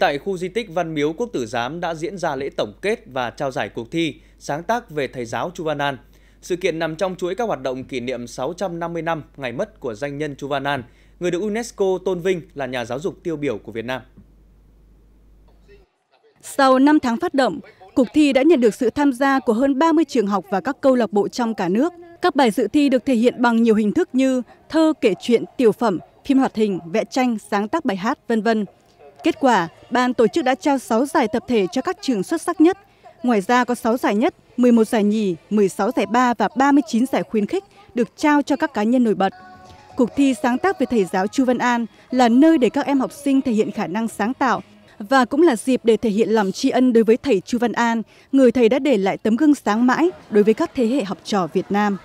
Tại khu di tích Văn Miếu Quốc Tử Giám đã diễn ra lễ tổng kết và trao giải cuộc thi sáng tác về thầy giáo Chu Văn An. Sự kiện nằm trong chuỗi các hoạt động kỷ niệm 650 năm ngày mất của danh nhân Chu Văn An, người được UNESCO tôn vinh là nhà giáo dục tiêu biểu của Việt Nam. Sau 5 tháng phát động, cuộc thi đã nhận được sự tham gia của hơn 30 trường học và các câu lạc bộ trong cả nước. Các bài dự thi được thể hiện bằng nhiều hình thức như thơ, kể chuyện, tiểu phẩm, phim hoạt hình, vẽ tranh, sáng tác bài hát, vân vân. Kết quả, ban tổ chức đã trao 6 giải tập thể cho các trường xuất sắc nhất. Ngoài ra có 6 giải nhất, 11 giải nhì, 16 giải ba và 39 giải khuyến khích được trao cho các cá nhân nổi bật. Cuộc thi sáng tác về thầy giáo Chu Văn An là nơi để các em học sinh thể hiện khả năng sáng tạo và cũng là dịp để thể hiện lòng tri ân đối với thầy Chu Văn An, người thầy đã để lại tấm gương sáng mãi đối với các thế hệ học trò Việt Nam.